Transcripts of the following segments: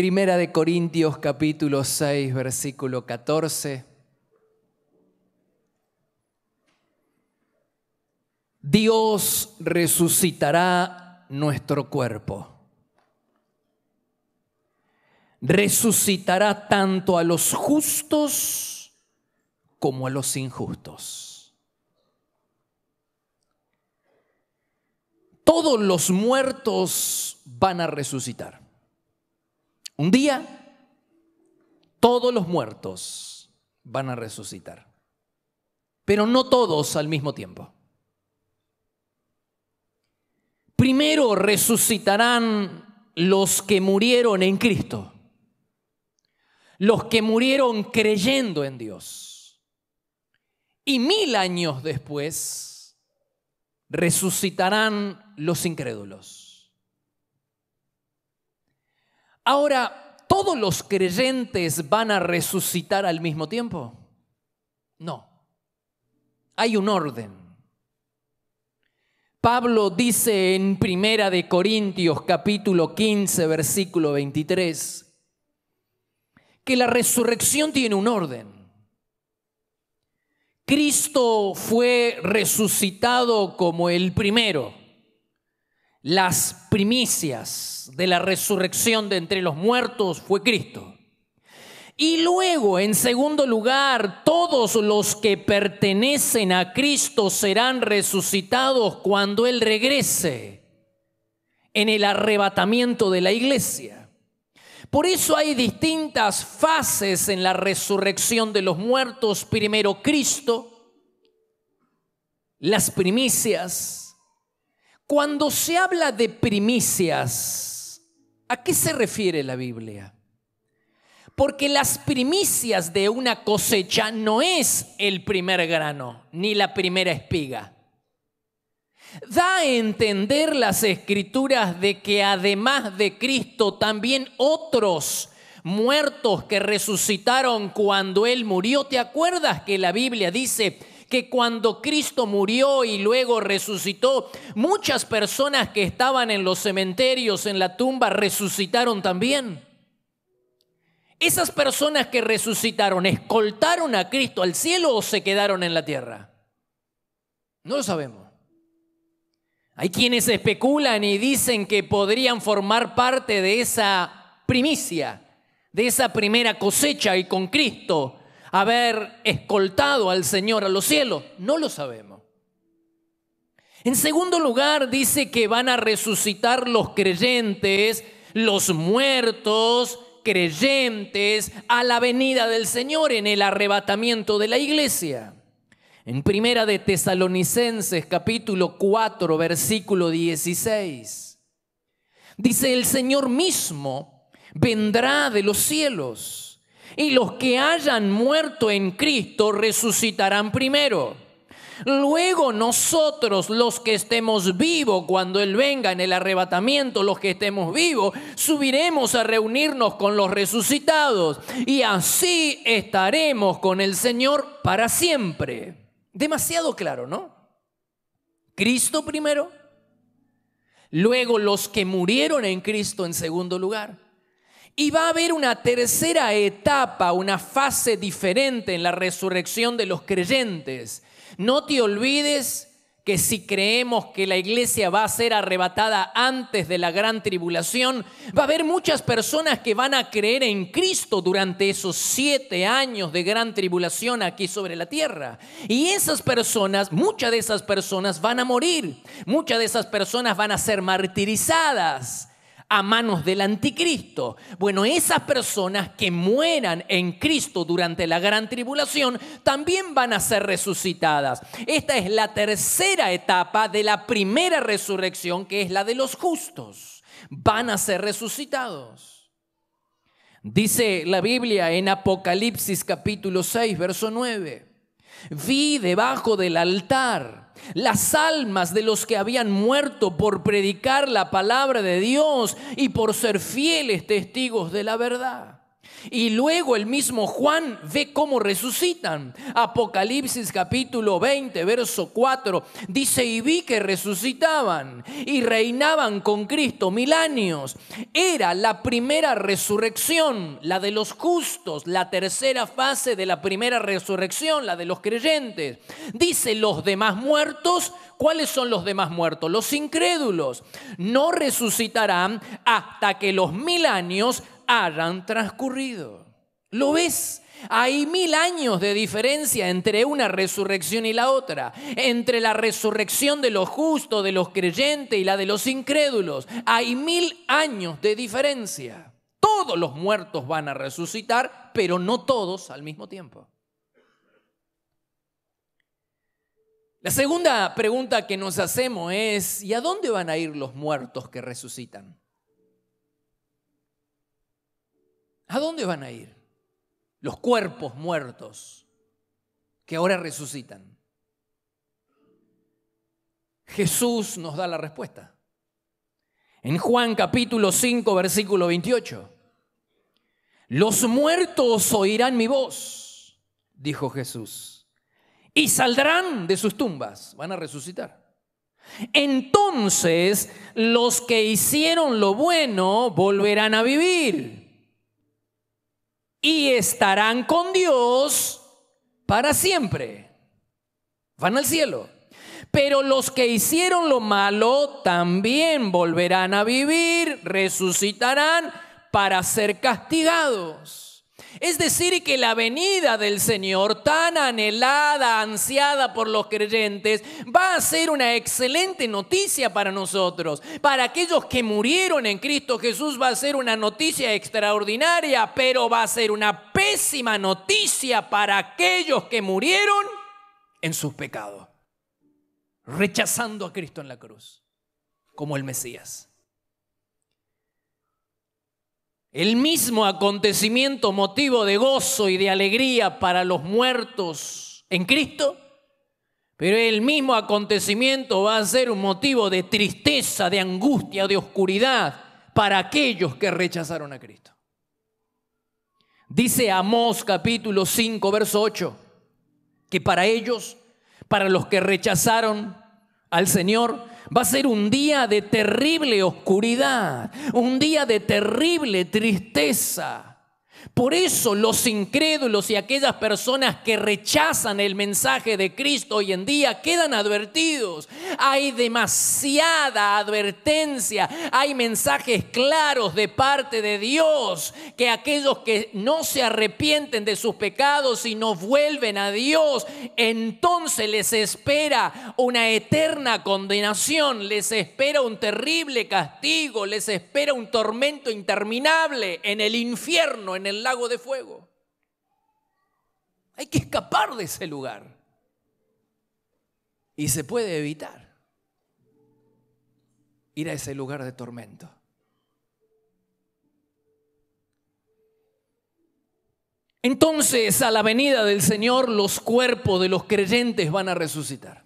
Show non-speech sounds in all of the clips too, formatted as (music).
Primera de Corintios capítulo 6, versículo 14. Dios resucitará nuestro cuerpo. Resucitará tanto a los justos como a los injustos. Todos los muertos van a resucitar. Un día todos los muertos van a resucitar, pero no todos al mismo tiempo. Primero resucitarán los que murieron en Cristo, los que murieron creyendo en Dios. Y mil años después resucitarán los incrédulos. Ahora, ¿todos los creyentes van a resucitar al mismo tiempo? No. Hay un orden. Pablo dice en Primera de Corintios capítulo 15 versículo 23 que la resurrección tiene un orden. Cristo fue resucitado como el primero las primicias de la resurrección de entre los muertos fue Cristo. Y luego, en segundo lugar, todos los que pertenecen a Cristo serán resucitados cuando Él regrese en el arrebatamiento de la iglesia. Por eso hay distintas fases en la resurrección de los muertos. Primero Cristo, las primicias, cuando se habla de primicias, ¿a qué se refiere la Biblia? Porque las primicias de una cosecha no es el primer grano ni la primera espiga. Da a entender las escrituras de que además de Cristo también otros muertos que resucitaron cuando Él murió. ¿Te acuerdas que la Biblia dice, que cuando Cristo murió y luego resucitó, muchas personas que estaban en los cementerios, en la tumba, resucitaron también. Esas personas que resucitaron, ¿escoltaron a Cristo al cielo o se quedaron en la tierra? No lo sabemos. Hay quienes especulan y dicen que podrían formar parte de esa primicia, de esa primera cosecha y con Cristo haber escoltado al Señor a los cielos? No lo sabemos. En segundo lugar, dice que van a resucitar los creyentes, los muertos creyentes a la venida del Señor en el arrebatamiento de la iglesia. En primera de Tesalonicenses capítulo 4 versículo 16 dice el Señor mismo vendrá de los cielos y los que hayan muerto en Cristo resucitarán primero. Luego nosotros, los que estemos vivos, cuando Él venga en el arrebatamiento, los que estemos vivos, subiremos a reunirnos con los resucitados. Y así estaremos con el Señor para siempre. Demasiado claro, ¿no? Cristo primero. Luego los que murieron en Cristo en segundo lugar y va a haber una tercera etapa, una fase diferente en la resurrección de los creyentes. No te olvides que si creemos que la iglesia va a ser arrebatada antes de la gran tribulación, va a haber muchas personas que van a creer en Cristo durante esos siete años de gran tribulación aquí sobre la tierra. Y esas personas, muchas de esas personas van a morir, muchas de esas personas van a ser martirizadas a manos del anticristo. Bueno, esas personas que mueran en Cristo durante la gran tribulación también van a ser resucitadas. Esta es la tercera etapa de la primera resurrección, que es la de los justos. Van a ser resucitados. Dice la Biblia en Apocalipsis capítulo 6, verso 9, vi debajo del altar las almas de los que habían muerto por predicar la palabra de Dios y por ser fieles testigos de la verdad. Y luego el mismo Juan ve cómo resucitan. Apocalipsis capítulo 20, verso 4, dice, y vi que resucitaban y reinaban con Cristo mil años. Era la primera resurrección, la de los justos, la tercera fase de la primera resurrección, la de los creyentes. Dice, los demás muertos, ¿cuáles son los demás muertos? Los incrédulos. No resucitarán hasta que los mil años han transcurrido. ¿Lo ves? Hay mil años de diferencia entre una resurrección y la otra, entre la resurrección de los justos, de los creyentes y la de los incrédulos. Hay mil años de diferencia. Todos los muertos van a resucitar, pero no todos al mismo tiempo. La segunda pregunta que nos hacemos es, ¿y a dónde van a ir los muertos que resucitan? ¿A dónde van a ir? Los cuerpos muertos que ahora resucitan. Jesús nos da la respuesta. En Juan capítulo 5, versículo 28. Los muertos oirán mi voz, dijo Jesús, y saldrán de sus tumbas, van a resucitar. Entonces los que hicieron lo bueno volverán a vivir y estarán con Dios para siempre. Van al cielo. Pero los que hicieron lo malo también volverán a vivir, resucitarán para ser castigados. Es decir, que la venida del Señor, tan anhelada, ansiada por los creyentes, va a ser una excelente noticia para nosotros. Para aquellos que murieron en Cristo Jesús va a ser una noticia extraordinaria, pero va a ser una pésima noticia para aquellos que murieron en sus pecados, rechazando a Cristo en la cruz como el Mesías. El mismo acontecimiento motivo de gozo y de alegría para los muertos en Cristo, pero el mismo acontecimiento va a ser un motivo de tristeza, de angustia, de oscuridad para aquellos que rechazaron a Cristo. Dice Amós capítulo 5, verso 8, que para ellos, para los que rechazaron, al Señor, va a ser un día de terrible oscuridad, un día de terrible tristeza. Por eso los incrédulos y aquellas personas que rechazan el mensaje de Cristo hoy en día quedan advertidos. Hay demasiada advertencia, hay mensajes claros de parte de Dios que aquellos que no se arrepienten de sus pecados y no vuelven a Dios, entonces les espera una eterna condenación, les espera un terrible castigo, les espera un tormento interminable en el infierno, en el lago de fuego. Hay que escapar de ese lugar. Y se puede evitar ir a ese lugar de tormento. Entonces, a la venida del Señor, los cuerpos de los creyentes van a resucitar.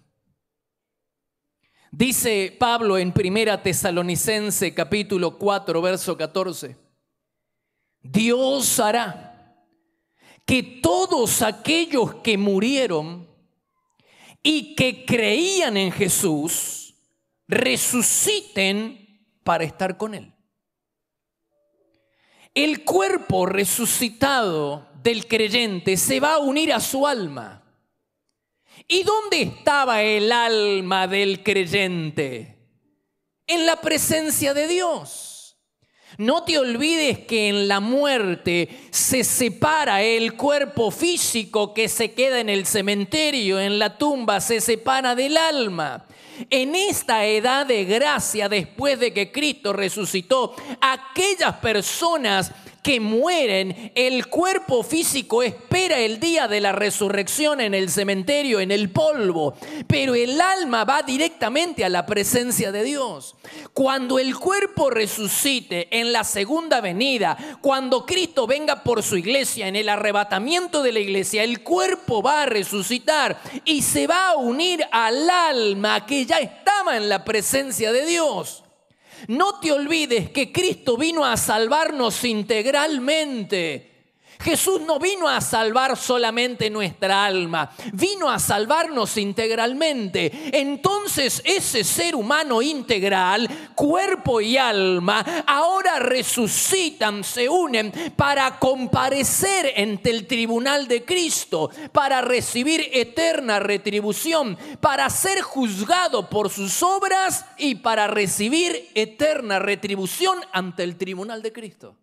Dice Pablo en Primera Tesalonicense capítulo 4, verso 14. Dios hará que todos aquellos que murieron y que creían en Jesús resuciten para estar con Él. El cuerpo resucitado del creyente se va a unir a su alma. ¿Y dónde estaba el alma del creyente? En la presencia de Dios. No te olvides que en la muerte se separa el cuerpo físico que se queda en el cementerio, en la tumba, se separa del alma. En esta edad de gracia, después de que Cristo resucitó, aquellas personas que mueren, el cuerpo físico espera el día de la resurrección en el cementerio, en el polvo, pero el alma va directamente a la presencia de Dios. Cuando el cuerpo resucite en la segunda venida, cuando Cristo venga por su iglesia, en el arrebatamiento de la iglesia, el cuerpo va a resucitar y se va a unir al alma que ya estaba en la presencia de Dios. No te olvides que Cristo vino a salvarnos integralmente. Jesús no vino a salvar solamente nuestra alma, vino a salvarnos integralmente. Entonces ese ser humano integral, cuerpo y alma, ahora resucitan, se unen para comparecer ante el tribunal de Cristo, para recibir eterna retribución, para ser juzgado por sus obras y para recibir eterna retribución ante el tribunal de Cristo.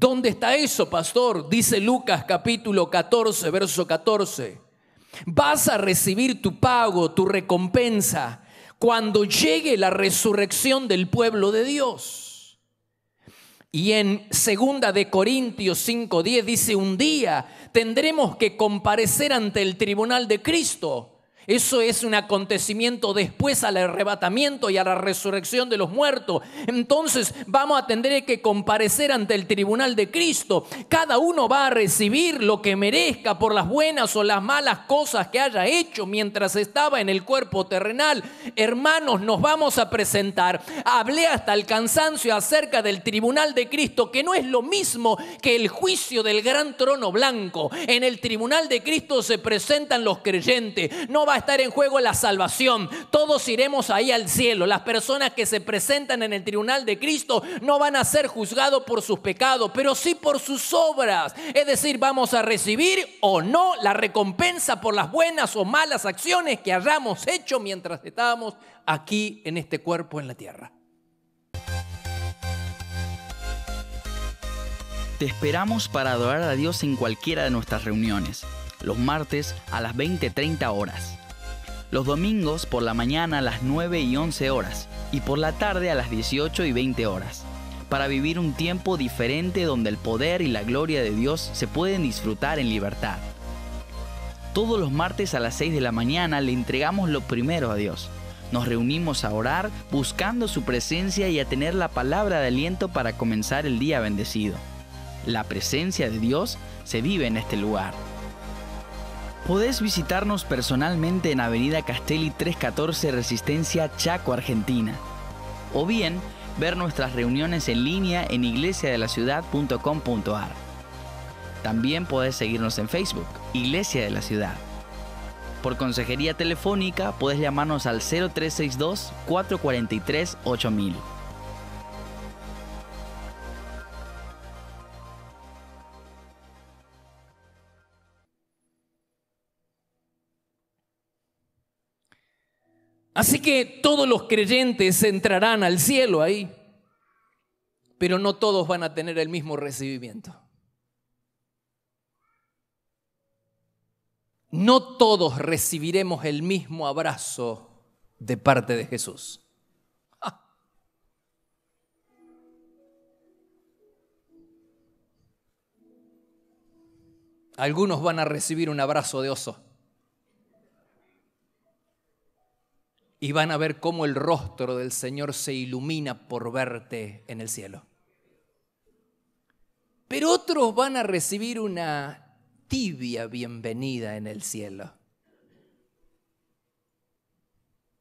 ¿Dónde está eso, pastor? Dice Lucas capítulo 14, verso 14. Vas a recibir tu pago, tu recompensa, cuando llegue la resurrección del pueblo de Dios. Y en segunda de Corintios 5:10 dice, un día tendremos que comparecer ante el tribunal de Cristo eso es un acontecimiento después al arrebatamiento y a la resurrección de los muertos. Entonces vamos a tener que comparecer ante el tribunal de Cristo. Cada uno va a recibir lo que merezca por las buenas o las malas cosas que haya hecho mientras estaba en el cuerpo terrenal. Hermanos, nos vamos a presentar. Hablé hasta el cansancio acerca del tribunal de Cristo, que no es lo mismo que el juicio del gran trono blanco. En el tribunal de Cristo se presentan los creyentes. No va a estar en juego la salvación. Todos iremos ahí al cielo. Las personas que se presentan en el tribunal de Cristo no van a ser juzgados por sus pecados, pero sí por sus obras. Es decir, vamos a recibir o no la recompensa por las buenas o malas acciones que hayamos hecho mientras estábamos aquí en este cuerpo en la tierra. Te esperamos para adorar a Dios en cualquiera de nuestras reuniones, los martes a las 20.30 horas los domingos por la mañana a las 9 y 11 horas y por la tarde a las 18 y 20 horas, para vivir un tiempo diferente donde el poder y la gloria de Dios se pueden disfrutar en libertad. Todos los martes a las 6 de la mañana le entregamos lo primero a Dios. Nos reunimos a orar buscando su presencia y a tener la palabra de aliento para comenzar el día bendecido. La presencia de Dios se vive en este lugar. Podés visitarnos personalmente en Avenida Castelli 314 Resistencia Chaco, Argentina. O bien, ver nuestras reuniones en línea en iglesiadelaciudad.com.ar. También podés seguirnos en Facebook, Iglesia de la Ciudad. Por consejería telefónica podés llamarnos al 0362 443 8000. Así que todos los creyentes entrarán al cielo ahí, pero no todos van a tener el mismo recibimiento. No todos recibiremos el mismo abrazo de parte de Jesús. (laughs) Algunos van a recibir un abrazo de oso. y van a ver cómo el rostro del Señor se ilumina por verte en el cielo. Pero otros van a recibir una tibia bienvenida en el cielo.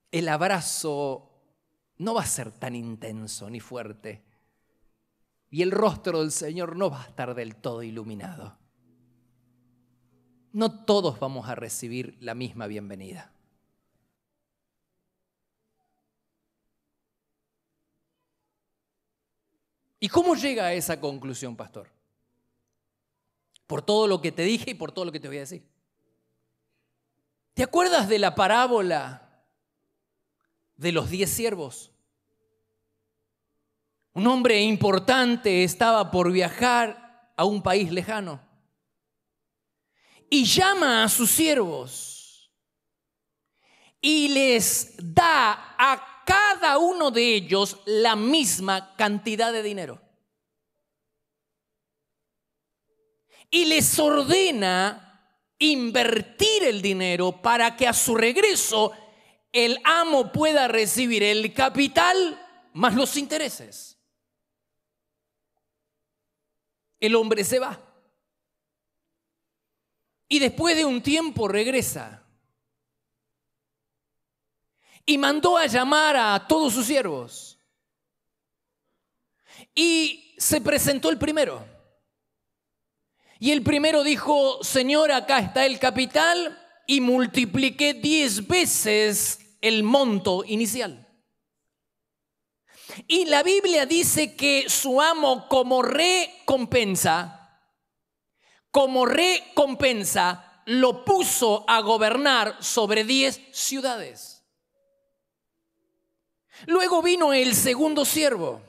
El abrazo no va a ser tan intenso ni fuerte. Y el rostro del Señor no va a estar del todo iluminado. No todos vamos a recibir la misma bienvenida. ¿Y cómo llega a esa conclusión, pastor? Por todo lo que te dije y por todo lo que te voy a decir. ¿Te acuerdas de la parábola de los diez siervos? Un hombre importante estaba por viajar a un país lejano y llama a sus siervos y les da a cada uno de ellos la misma cantidad de dinero. Y les ordena invertir el dinero para que a su regreso el amo pueda recibir el capital más los intereses. El hombre se va. Y después de un tiempo regresa y mandó a llamar a todos sus siervos. Y se presentó el primero. Y el primero dijo, Señor, acá está el capital y multipliqué diez veces el monto inicial. Y la Biblia dice que su amo como recompensa, como recompensa, lo puso a gobernar sobre diez ciudades. Luego vino el segundo siervo,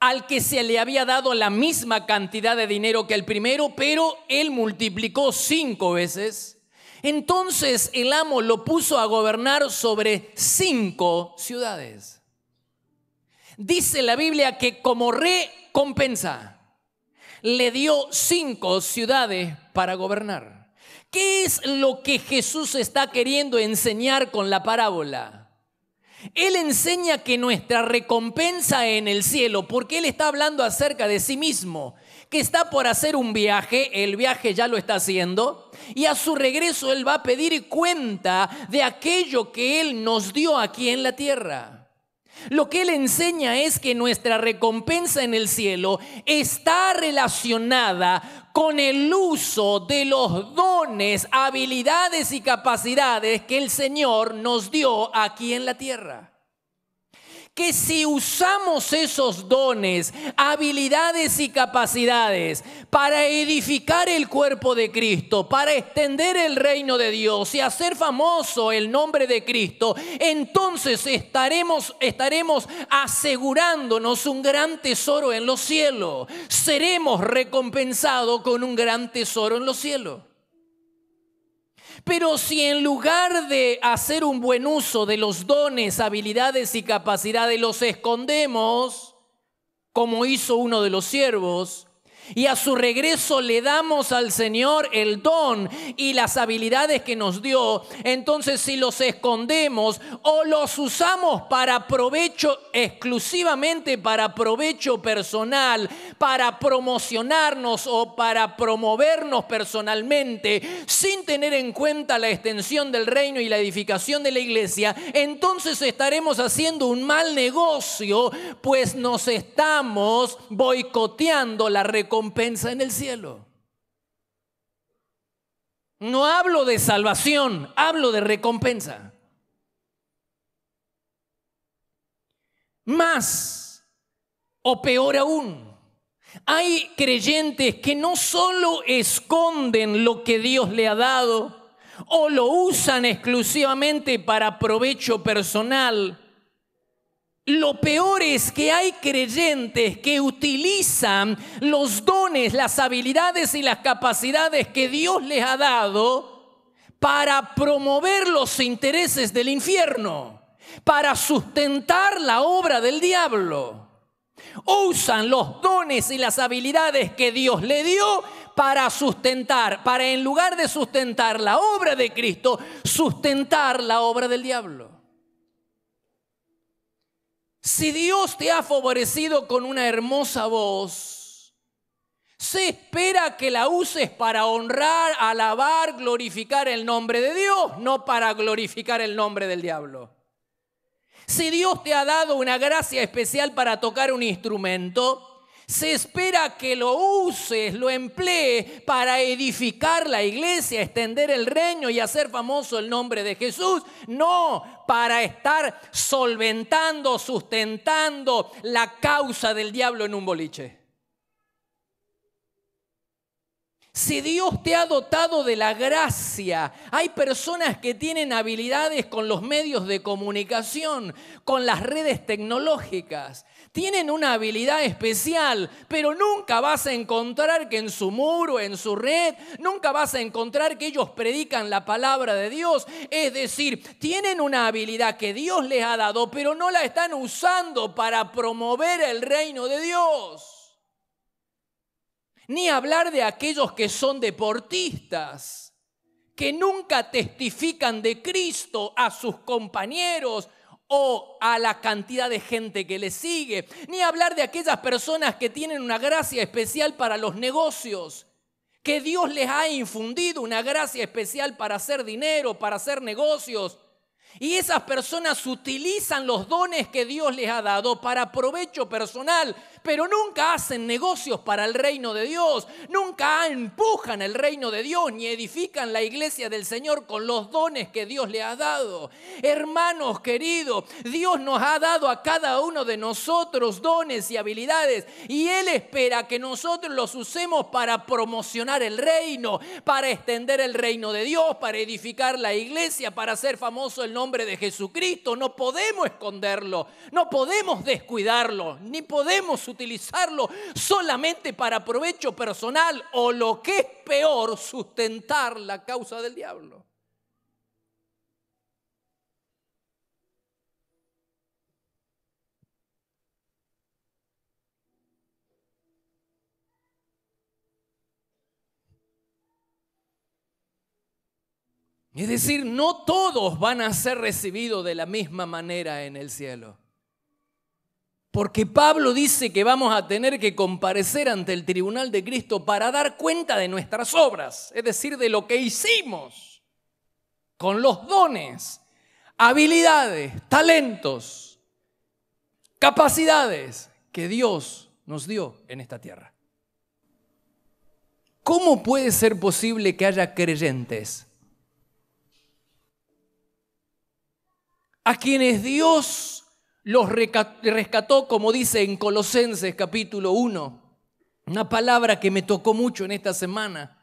al que se le había dado la misma cantidad de dinero que el primero, pero él multiplicó cinco veces. Entonces el amo lo puso a gobernar sobre cinco ciudades. Dice la Biblia que como recompensa le dio cinco ciudades para gobernar. ¿Qué es lo que Jesús está queriendo enseñar con la parábola? Él enseña que nuestra recompensa en el cielo, porque Él está hablando acerca de sí mismo, que está por hacer un viaje, el viaje ya lo está haciendo, y a su regreso Él va a pedir cuenta de aquello que Él nos dio aquí en la tierra. Lo que él enseña es que nuestra recompensa en el cielo está relacionada con el uso de los dones, habilidades y capacidades que el Señor nos dio aquí en la tierra que si usamos esos dones, habilidades y capacidades para edificar el cuerpo de Cristo, para extender el reino de Dios y hacer famoso el nombre de Cristo, entonces estaremos, estaremos asegurándonos un gran tesoro en los cielos. Seremos recompensados con un gran tesoro en los cielos. Pero si en lugar de hacer un buen uso de los dones, habilidades y capacidades los escondemos, como hizo uno de los siervos, y a su regreso le damos al Señor el don y las habilidades que nos dio. Entonces si los escondemos o los usamos para provecho exclusivamente, para provecho personal, para promocionarnos o para promovernos personalmente, sin tener en cuenta la extensión del reino y la edificación de la iglesia, entonces estaremos haciendo un mal negocio, pues nos estamos boicoteando la recuperación recompensa en el cielo. No hablo de salvación, hablo de recompensa. Más o peor aún, hay creyentes que no solo esconden lo que Dios le ha dado o lo usan exclusivamente para provecho personal, lo peor es que hay creyentes que utilizan los dones, las habilidades y las capacidades que Dios les ha dado para promover los intereses del infierno, para sustentar la obra del diablo. Usan los dones y las habilidades que Dios le dio para sustentar, para en lugar de sustentar la obra de Cristo, sustentar la obra del diablo. Si Dios te ha favorecido con una hermosa voz, se espera que la uses para honrar, alabar, glorificar el nombre de Dios, no para glorificar el nombre del diablo. Si Dios te ha dado una gracia especial para tocar un instrumento, se espera que lo uses, lo emplee para edificar la iglesia, extender el reino y hacer famoso el nombre de Jesús. No, para estar solventando, sustentando la causa del diablo en un boliche. Si Dios te ha dotado de la gracia, hay personas que tienen habilidades con los medios de comunicación, con las redes tecnológicas, tienen una habilidad especial, pero nunca vas a encontrar que en su muro, en su red, nunca vas a encontrar que ellos predican la palabra de Dios. Es decir, tienen una habilidad que Dios les ha dado, pero no la están usando para promover el reino de Dios ni hablar de aquellos que son deportistas, que nunca testifican de Cristo a sus compañeros o a la cantidad de gente que les sigue, ni hablar de aquellas personas que tienen una gracia especial para los negocios, que Dios les ha infundido una gracia especial para hacer dinero, para hacer negocios. Y esas personas utilizan los dones que Dios les ha dado para provecho personal, pero nunca hacen negocios para el reino de Dios, nunca empujan el reino de Dios, ni edifican la iglesia del Señor con los dones que Dios le ha dado. Hermanos queridos, Dios nos ha dado a cada uno de nosotros dones y habilidades, y Él espera que nosotros los usemos para promocionar el reino, para extender el reino de Dios, para edificar la iglesia, para hacer famoso el nombre de Jesucristo. No podemos esconderlo, no podemos descuidarlo, ni podemos utilizarlo solamente para provecho personal o lo que es peor, sustentar la causa del diablo. Es decir, no todos van a ser recibidos de la misma manera en el cielo. Porque Pablo dice que vamos a tener que comparecer ante el tribunal de Cristo para dar cuenta de nuestras obras, es decir, de lo que hicimos con los dones, habilidades, talentos, capacidades que Dios nos dio en esta tierra. ¿Cómo puede ser posible que haya creyentes a quienes Dios los rescató, como dice en Colosenses capítulo 1, una palabra que me tocó mucho en esta semana.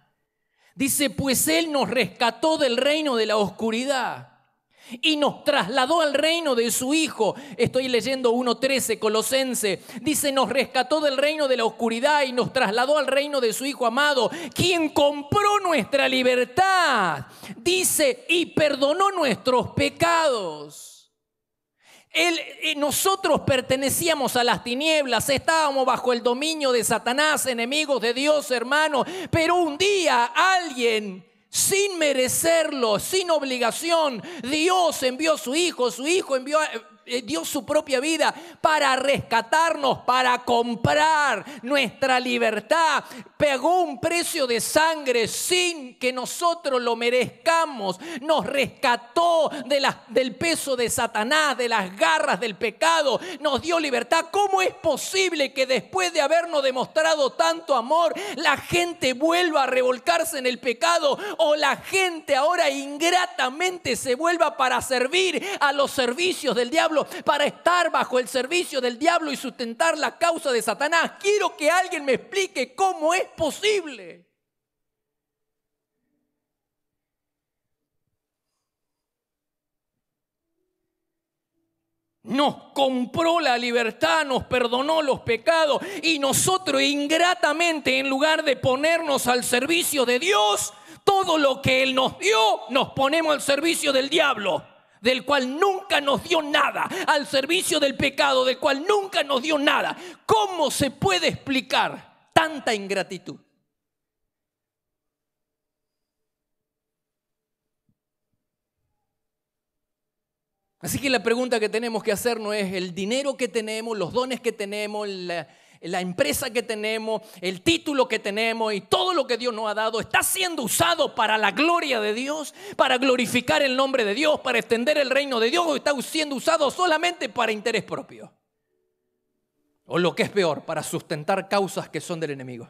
Dice, pues Él nos rescató del reino de la oscuridad y nos trasladó al reino de su Hijo. Estoy leyendo 1.13, Colosenses. Dice, nos rescató del reino de la oscuridad y nos trasladó al reino de su Hijo amado, quien compró nuestra libertad. Dice, y perdonó nuestros pecados. Eh, nosotros pertenecíamos a las tinieblas, estábamos bajo el dominio de Satanás, enemigos de Dios, hermano, pero un día alguien sin merecerlo, sin obligación, Dios envió a su hijo, su hijo envió a... Eh, dio su propia vida para rescatarnos, para comprar nuestra libertad. pegó un precio de sangre sin que nosotros lo merezcamos. Nos rescató del peso de Satanás, de las garras del pecado. Nos dio libertad. ¿Cómo es posible que después de habernos demostrado tanto amor, la gente vuelva a revolcarse en el pecado o la gente ahora ingratamente se vuelva para servir a los servicios del diablo? para estar bajo el servicio del diablo y sustentar la causa de Satanás. Quiero que alguien me explique cómo es posible. Nos compró la libertad, nos perdonó los pecados y nosotros ingratamente, en lugar de ponernos al servicio de Dios, todo lo que Él nos dio, nos ponemos al servicio del diablo del cual nunca nos dio nada, al servicio del pecado, del cual nunca nos dio nada. ¿Cómo se puede explicar tanta ingratitud? Así que la pregunta que tenemos que hacer no es el dinero que tenemos, los dones que tenemos, la, la empresa que tenemos, el título que tenemos y todo lo que Dios nos ha dado está siendo usado para la gloria de Dios, para glorificar el nombre de Dios, para extender el reino de Dios o está siendo usado solamente para interés propio. O lo que es peor, para sustentar causas que son del enemigo.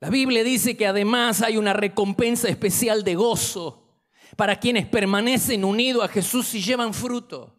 La Biblia dice que además hay una recompensa especial de gozo para quienes permanecen unidos a Jesús y llevan fruto.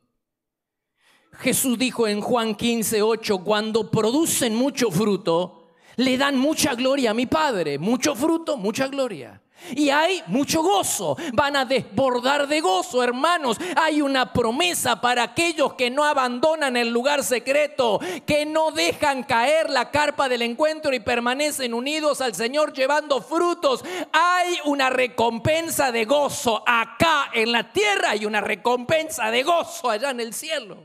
Jesús dijo en Juan 15, 8, cuando producen mucho fruto, le dan mucha gloria a mi Padre. Mucho fruto, mucha gloria. Y hay mucho gozo. Van a desbordar de gozo, hermanos. Hay una promesa para aquellos que no abandonan el lugar secreto, que no dejan caer la carpa del encuentro y permanecen unidos al Señor llevando frutos. Hay una recompensa de gozo acá en la tierra y una recompensa de gozo allá en el cielo.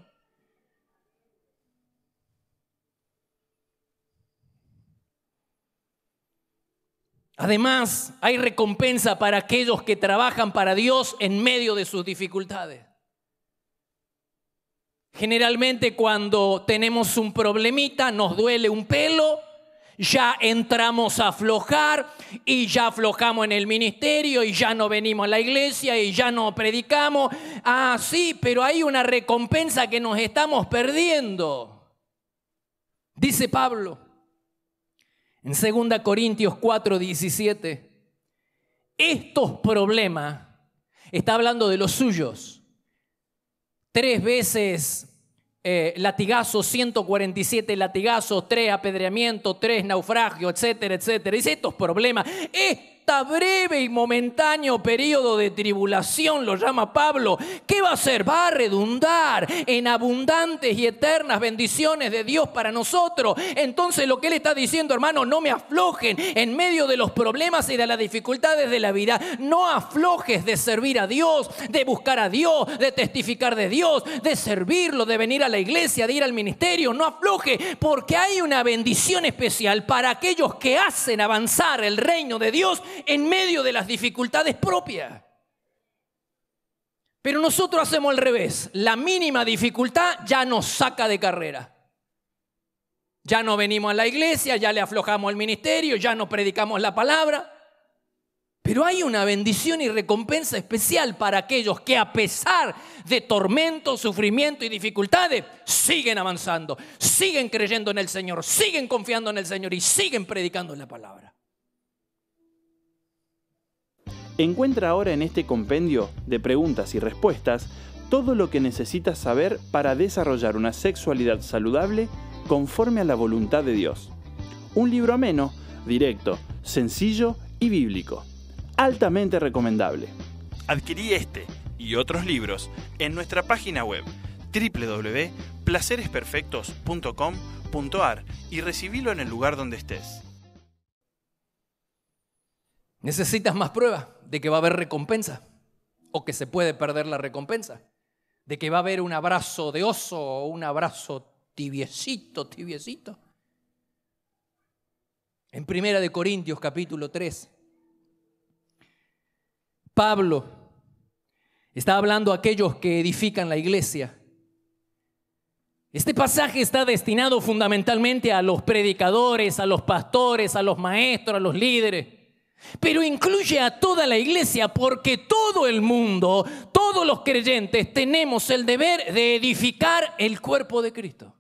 Además, hay recompensa para aquellos que trabajan para Dios en medio de sus dificultades. Generalmente cuando tenemos un problemita, nos duele un pelo, ya entramos a aflojar y ya aflojamos en el ministerio y ya no venimos a la iglesia y ya no predicamos. Ah, sí, pero hay una recompensa que nos estamos perdiendo. Dice Pablo, en 2 Corintios 4, 17, estos problemas, está hablando de los suyos, tres veces eh, latigazos, 147 latigazos, tres apedreamientos, tres naufragios, etcétera, etcétera. Dice, estos problemas, estos breve y momentáneo periodo de tribulación, lo llama Pablo, ¿qué va a hacer? Va a redundar en abundantes y eternas bendiciones de Dios para nosotros. Entonces lo que él está diciendo, hermano, no me aflojen en medio de los problemas y de las dificultades de la vida. No aflojes de servir a Dios, de buscar a Dios, de testificar de Dios, de servirlo, de venir a la iglesia, de ir al ministerio. No afloje porque hay una bendición especial para aquellos que hacen avanzar el reino de Dios en medio de las dificultades propias. Pero nosotros hacemos al revés. La mínima dificultad ya nos saca de carrera. Ya no venimos a la iglesia, ya le aflojamos al ministerio, ya no predicamos la palabra. Pero hay una bendición y recompensa especial para aquellos que a pesar de tormento, sufrimiento y dificultades, siguen avanzando, siguen creyendo en el Señor, siguen confiando en el Señor y siguen predicando la palabra. Encuentra ahora en este compendio de preguntas y respuestas todo lo que necesitas saber para desarrollar una sexualidad saludable conforme a la voluntad de Dios. Un libro ameno, directo, sencillo y bíblico. Altamente recomendable. Adquirí este y otros libros en nuestra página web www.placeresperfectos.com.ar y recibilo en el lugar donde estés. Necesitas más pruebas de que va a haber recompensa o que se puede perder la recompensa, de que va a haber un abrazo de oso o un abrazo tibiecito, tibiecito. En Primera de Corintios capítulo 3, Pablo está hablando a aquellos que edifican la iglesia. Este pasaje está destinado fundamentalmente a los predicadores, a los pastores, a los maestros, a los líderes pero incluye a toda la iglesia porque todo el mundo, todos los creyentes tenemos el deber de edificar el cuerpo de Cristo.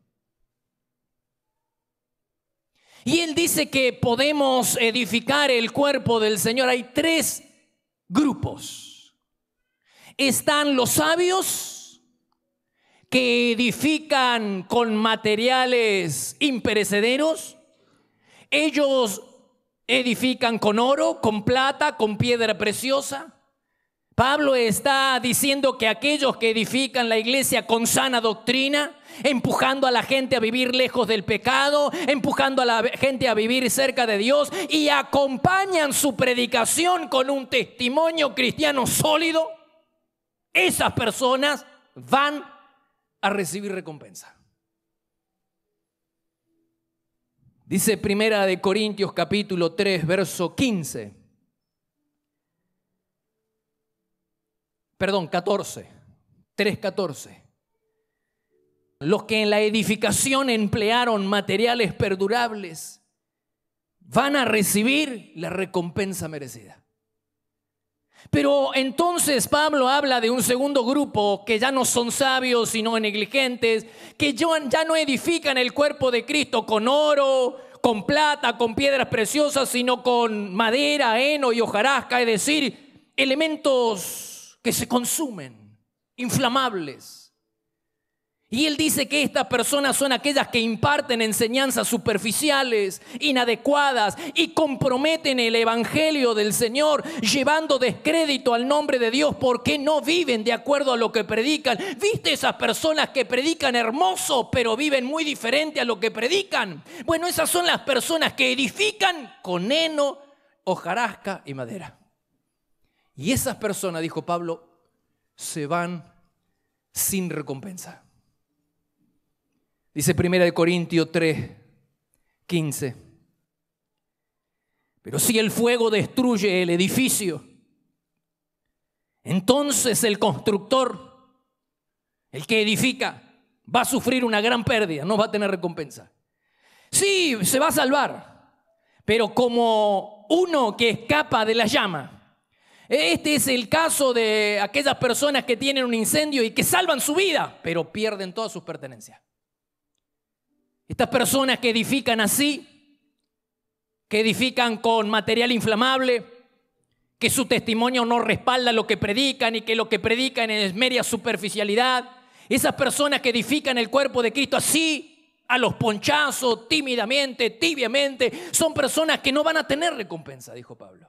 Y él dice que podemos edificar el cuerpo del Señor. Hay tres grupos. Están los sabios que edifican con materiales imperecederos. Ellos Edifican con oro, con plata, con piedra preciosa. Pablo está diciendo que aquellos que edifican la iglesia con sana doctrina, empujando a la gente a vivir lejos del pecado, empujando a la gente a vivir cerca de Dios y acompañan su predicación con un testimonio cristiano sólido, esas personas van a recibir recompensa. Dice Primera de Corintios capítulo 3, verso 15. Perdón, 14. 3, 14. Los que en la edificación emplearon materiales perdurables van a recibir la recompensa merecida. Pero entonces Pablo habla de un segundo grupo que ya no son sabios sino negligentes, que ya no edifican el cuerpo de Cristo con oro, con plata, con piedras preciosas, sino con madera, heno y hojarasca, es decir, elementos que se consumen, inflamables. Y él dice que estas personas son aquellas que imparten enseñanzas superficiales, inadecuadas y comprometen el evangelio del Señor, llevando descrédito al nombre de Dios porque no viven de acuerdo a lo que predican. ¿Viste esas personas que predican hermoso, pero viven muy diferente a lo que predican? Bueno, esas son las personas que edifican con heno, hojarasca y madera. Y esas personas, dijo Pablo, se van sin recompensa. Dice 1 Corintios 3, 15. Pero si el fuego destruye el edificio, entonces el constructor, el que edifica, va a sufrir una gran pérdida, no va a tener recompensa. Sí, se va a salvar, pero como uno que escapa de la llama. Este es el caso de aquellas personas que tienen un incendio y que salvan su vida, pero pierden todas sus pertenencias. Estas personas que edifican así, que edifican con material inflamable, que su testimonio no respalda lo que predican y que lo que predican es media superficialidad. Esas personas que edifican el cuerpo de Cristo así, a los ponchazos, tímidamente, tibiamente, son personas que no van a tener recompensa, dijo Pablo.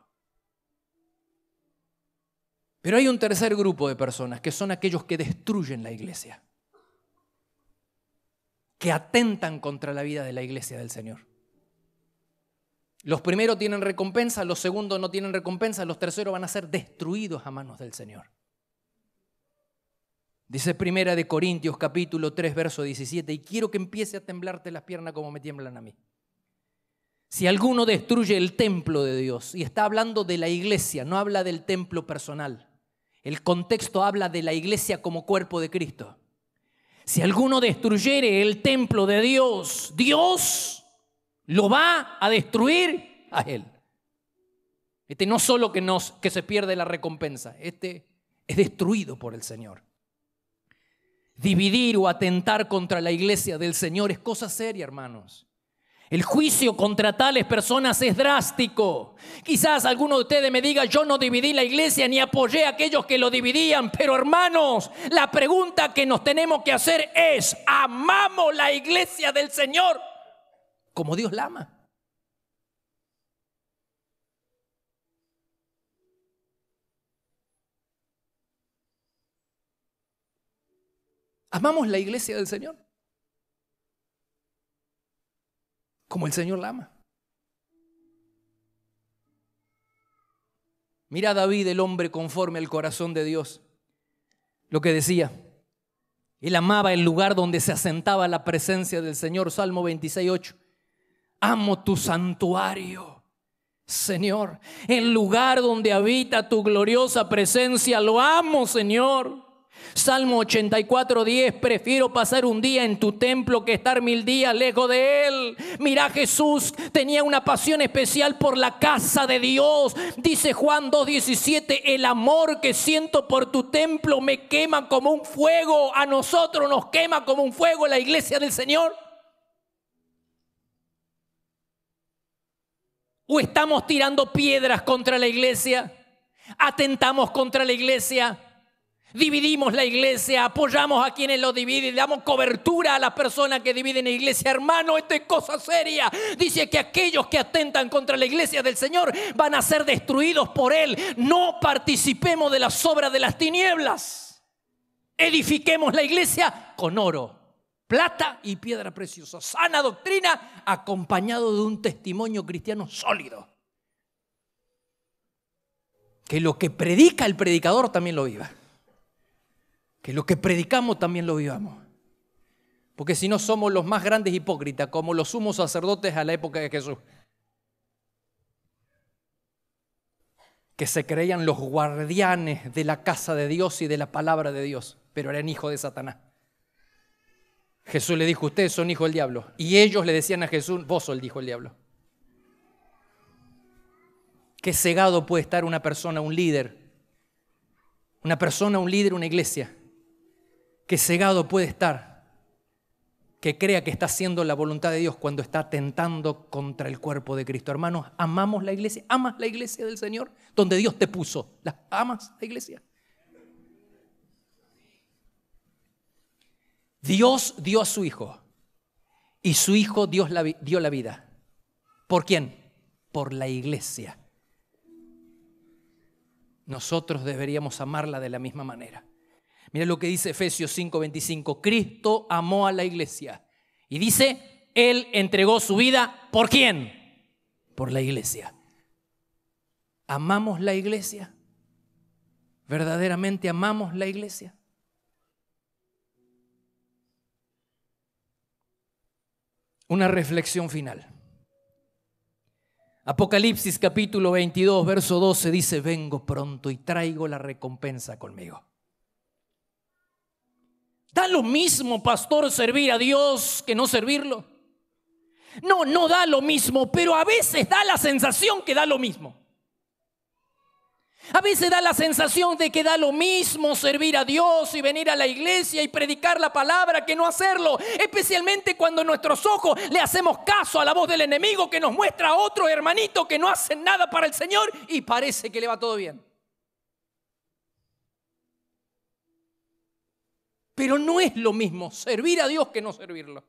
Pero hay un tercer grupo de personas que son aquellos que destruyen la iglesia que atentan contra la vida de la iglesia del Señor. Los primeros tienen recompensa, los segundos no tienen recompensa, los terceros van a ser destruidos a manos del Señor. Dice Primera de Corintios capítulo 3 verso 17, y quiero que empiece a temblarte las piernas como me tiemblan a mí. Si alguno destruye el templo de Dios, y está hablando de la iglesia, no habla del templo personal. El contexto habla de la iglesia como cuerpo de Cristo. Si alguno destruyere el templo de Dios, Dios lo va a destruir a él. Este no solo que, nos, que se pierde la recompensa, este es destruido por el Señor. Dividir o atentar contra la iglesia del Señor es cosa seria, hermanos. El juicio contra tales personas es drástico. Quizás alguno de ustedes me diga, yo no dividí la iglesia ni apoyé a aquellos que lo dividían, pero hermanos, la pregunta que nos tenemos que hacer es, ¿amamos la iglesia del Señor como Dios la ama? ¿Amamos la iglesia del Señor? como el Señor la ama. Mira David, el hombre conforme al corazón de Dios, lo que decía. Él amaba el lugar donde se asentaba la presencia del Señor. Salmo 26, Amo tu santuario, Señor. El lugar donde habita tu gloriosa presencia. Lo amo, Señor. Salmo 84, 10, prefiero pasar un día en tu templo que estar mil días lejos de él. Mira, Jesús tenía una pasión especial por la casa de Dios. Dice Juan 2.17, el amor que siento por tu templo me quema como un fuego. A nosotros nos quema como un fuego la iglesia del Señor. ¿O estamos tirando piedras contra la iglesia? ¿Atentamos contra la iglesia? dividimos la iglesia, apoyamos a quienes lo dividen, damos cobertura a las personas que dividen la iglesia. Hermano, esto es cosa seria. Dice que aquellos que atentan contra la iglesia del Señor van a ser destruidos por Él. No participemos de las obras de las tinieblas. Edifiquemos la iglesia con oro, plata y piedra preciosa. Sana doctrina acompañado de un testimonio cristiano sólido. Que lo que predica el predicador también lo viva que lo que predicamos también lo vivamos. Porque si no somos los más grandes hipócritas, como los sumos sacerdotes a la época de Jesús, que se creían los guardianes de la casa de Dios y de la palabra de Dios, pero eran hijos de Satanás. Jesús le dijo, ustedes son hijos del diablo. Y ellos le decían a Jesús, vos sos el hijo del diablo. Qué cegado puede estar una persona, un líder. Una persona, un líder, una iglesia que cegado puede estar, que crea que está haciendo la voluntad de Dios cuando está tentando contra el cuerpo de Cristo. Hermanos, amamos la iglesia, amas la iglesia del Señor, donde Dios te puso. amas la iglesia? Dios dio a su Hijo y su Hijo Dios dio la vida. ¿Por quién? Por la iglesia. Nosotros deberíamos amarla de la misma manera. Mirá lo que dice Efesios 5:25. Cristo amó a la iglesia. Y dice, Él entregó su vida por quién? Por la iglesia. ¿Amamos la iglesia? ¿Verdaderamente amamos la iglesia? Una reflexión final. Apocalipsis capítulo 22, verso 12 dice, vengo pronto y traigo la recompensa conmigo. Da lo mismo, pastor, servir a Dios que no servirlo. No, no da lo mismo, pero a veces da la sensación que da lo mismo. A veces da la sensación de que da lo mismo servir a Dios y venir a la iglesia y predicar la palabra que no hacerlo, especialmente cuando nuestros ojos le hacemos caso a la voz del enemigo que nos muestra a otro hermanito que no hace nada para el Señor y parece que le va todo bien. Pero no es lo mismo servir a Dios que no servirlo.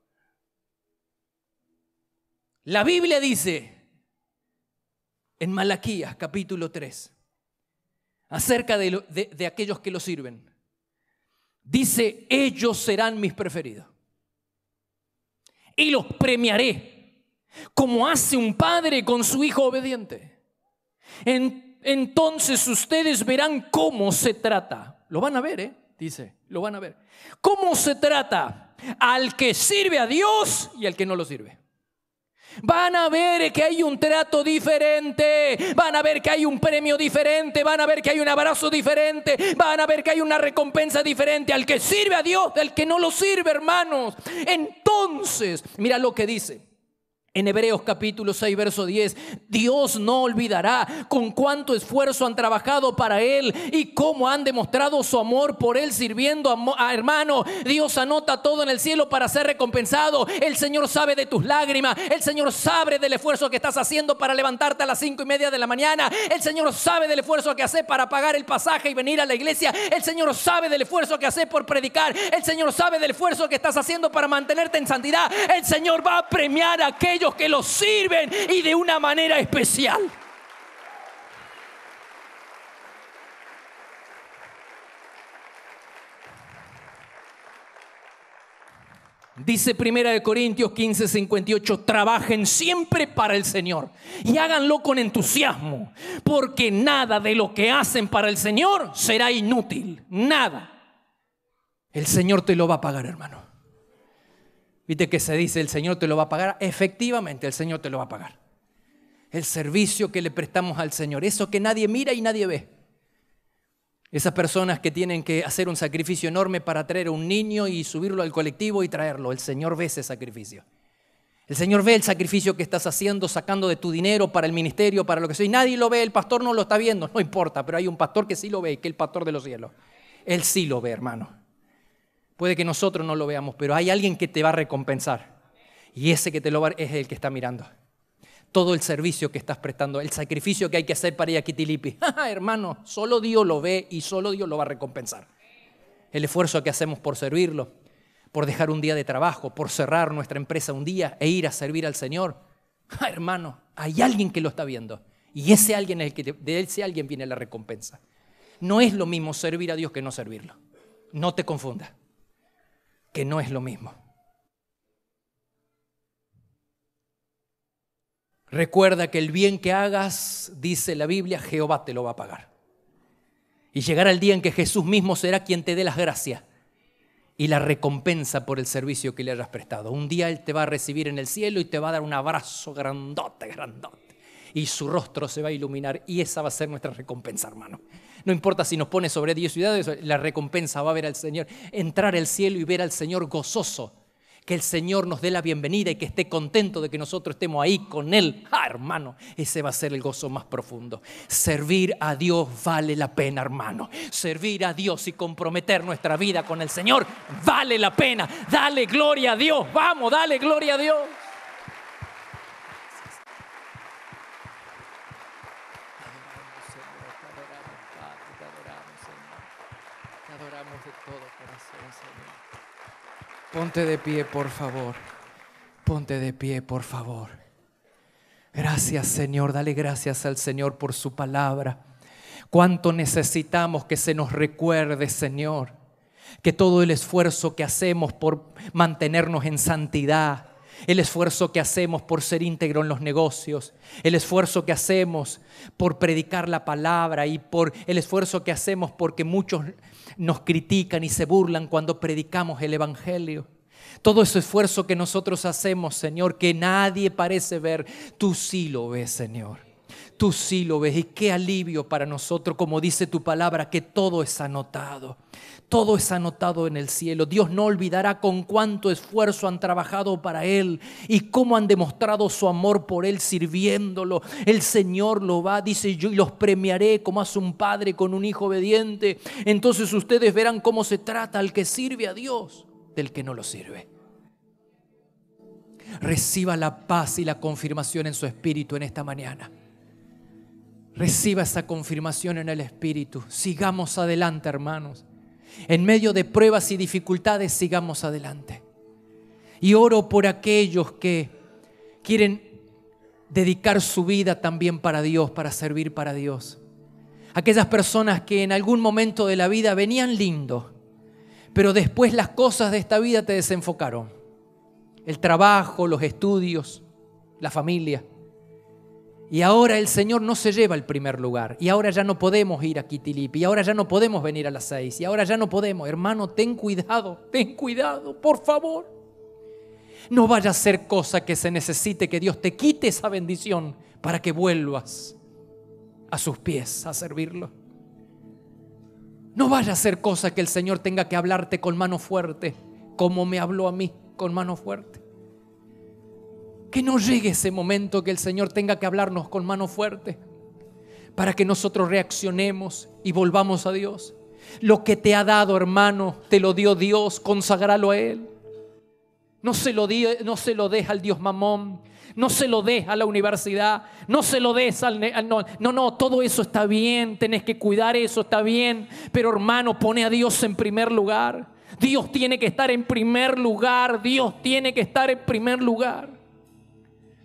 La Biblia dice en Malaquías capítulo 3 acerca de, aquellos que lo sirven. Dice, ellos serán mis preferidos. Y los premiaré, como hace un padre con su hijo obediente. entonces ustedes verán cómo se trata. Lo van a ver, ¿eh? dice, lo van a ver. ¿Cómo se trata al que sirve a Dios y al que no lo sirve? Van a ver que hay un trato diferente, van a ver que hay un premio diferente, van a ver que hay un abrazo diferente, van a ver que hay una recompensa diferente al que sirve a Dios, del que no lo sirve, hermanos. Entonces, mira lo que dice. En Hebreos capítulo 6, verso 10, Dios no olvidará con cuánto esfuerzo han trabajado para Él y cómo han demostrado su amor por Él sirviendo a, hermano. Dios anota todo en el cielo para ser recompensado. El Señor sabe de tus lágrimas. El Señor sabe del esfuerzo que estás haciendo para levantarte a las cinco y media de la mañana. El Señor sabe del esfuerzo que hace para pagar el pasaje y venir a la iglesia. El Señor sabe del esfuerzo que hace por predicar. El Señor sabe del esfuerzo que estás haciendo para mantenerte en santidad. El Señor va a premiar a aquellos que los sirven y de una manera especial. Dice Primera de Corintios 15, 58, trabajen siempre para el Señor y háganlo con entusiasmo, porque nada de lo que hacen para el Señor será inútil, nada. El Señor te lo va a pagar, hermano. Viste que se dice, el Señor te lo va a pagar. Efectivamente, el Señor te lo va a pagar. El servicio que le prestamos al Señor, eso que nadie mira y nadie ve. Esas personas que tienen que hacer un sacrificio enorme para traer a un niño y subirlo al colectivo y traerlo. El Señor ve ese sacrificio. El Señor ve el sacrificio que estás haciendo, sacando de tu dinero para el ministerio, para lo que soy. Y nadie lo ve, el pastor no lo está viendo, no importa, pero hay un pastor que sí lo ve, que es el pastor de los cielos. Él sí lo ve, hermano. Puede que nosotros no lo veamos, pero hay alguien que te va a recompensar. Y ese que te lo va es el que está mirando. Todo el servicio que estás prestando, el sacrificio que hay que hacer para ir a Kitilipi. (laughs) Ah, hermano, solo Dios lo ve y solo Dios lo va a recompensar. El esfuerzo que hacemos por servirlo, por dejar un día de trabajo, por cerrar nuestra empresa un día e ir a servir al Señor. Ah, hermano, hay alguien que lo está viendo. Y ese alguien es el que de ese alguien viene la recompensa. No es lo mismo servir a Dios que no servirlo. No te confundas que no es lo mismo. Recuerda que el bien que hagas, dice la Biblia, Jehová te lo va a pagar. Y llegará el día en que Jesús mismo será quien te dé las gracias y la recompensa por el servicio que le hayas prestado. Un día Él te va a recibir en el cielo y te va a dar un abrazo grandote, grandote. Y su rostro se va a iluminar y esa va a ser nuestra recompensa, hermano. No importa si nos pone sobre diez ciudades, la recompensa va a ver al Señor. Entrar al cielo y ver al Señor gozoso. Que el Señor nos dé la bienvenida y que esté contento de que nosotros estemos ahí con Él. Ah, hermano, ese va a ser el gozo más profundo. Servir a Dios vale la pena, hermano. Servir a Dios y comprometer nuestra vida con el Señor vale la pena. Dale gloria a Dios. Vamos, dale gloria a Dios. Ponte de pie, por favor. Ponte de pie, por favor. Gracias, Señor. Dale gracias al Señor por su palabra. Cuánto necesitamos que se nos recuerde, Señor, que todo el esfuerzo que hacemos por mantenernos en santidad, el esfuerzo que hacemos por ser íntegro en los negocios, el esfuerzo que hacemos por predicar la palabra y por el esfuerzo que hacemos porque muchos nos critican y se burlan cuando predicamos el evangelio. Todo ese esfuerzo que nosotros hacemos, Señor, que nadie parece ver, tú sí lo ves, Señor. Tú sí lo ves. Y qué alivio para nosotros, como dice tu palabra, que todo es anotado. Todo es anotado en el cielo. Dios no olvidará con cuánto esfuerzo han trabajado para Él y cómo han demostrado su amor por Él sirviéndolo. El Señor lo va, dice yo, y los premiaré como hace un padre con un hijo obediente. Entonces ustedes verán cómo se trata al que sirve a Dios del que no lo sirve. Reciba la paz y la confirmación en su espíritu en esta mañana. Reciba esa confirmación en el Espíritu. Sigamos adelante, hermanos en medio de pruebas y dificultades sigamos adelante. Y oro por aquellos que quieren dedicar su vida también para Dios, para servir para Dios. Aquellas personas que en algún momento de la vida venían lindos, pero después las cosas de esta vida te desenfocaron. El trabajo, los estudios, la familia. Y ahora el Señor no se lleva el primer lugar. Y ahora ya no podemos ir a Kitilipi. Y ahora ya no podemos venir a las seis. Y ahora ya no podemos. Hermano, ten cuidado, ten cuidado, por favor. No vaya a ser cosa que se necesite que Dios te quite esa bendición para que vuelvas a sus pies a servirlo. No vaya a ser cosa que el Señor tenga que hablarte con mano fuerte, como me habló a mí con mano fuerte. Que no llegue ese momento que el Señor tenga que hablarnos con mano fuerte para que nosotros reaccionemos y volvamos a Dios. Lo que te ha dado, hermano, te lo dio Dios, consagralo a Él. No se lo, di, no se lo deja al Dios mamón, no se lo deja a la universidad, no se lo des al... No, no, no, todo eso está bien, tenés que cuidar eso, está bien, pero hermano, pone a Dios en primer lugar. Dios tiene que estar en primer lugar, Dios tiene que estar en primer lugar.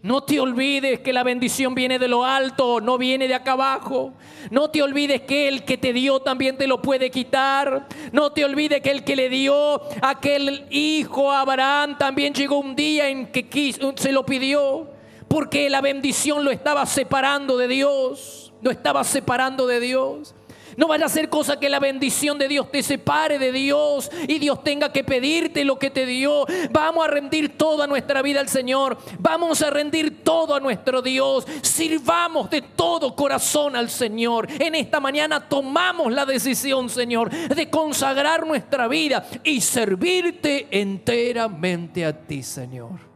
No te olvides que la bendición viene de lo alto, no viene de acá abajo. No te olvides que el que te dio también te lo puede quitar. No te olvides que el que le dio a aquel hijo a Abraham también llegó un día en que se lo pidió. Porque la bendición lo estaba separando de Dios. Lo estaba separando de Dios. No vaya a ser cosa que la bendición de Dios te separe de Dios y Dios tenga que pedirte lo que te dio. Vamos a rendir toda nuestra vida al Señor. Vamos a rendir todo a nuestro Dios. Sirvamos de todo corazón al Señor. En esta mañana tomamos la decisión, Señor, de consagrar nuestra vida y servirte enteramente a ti, Señor.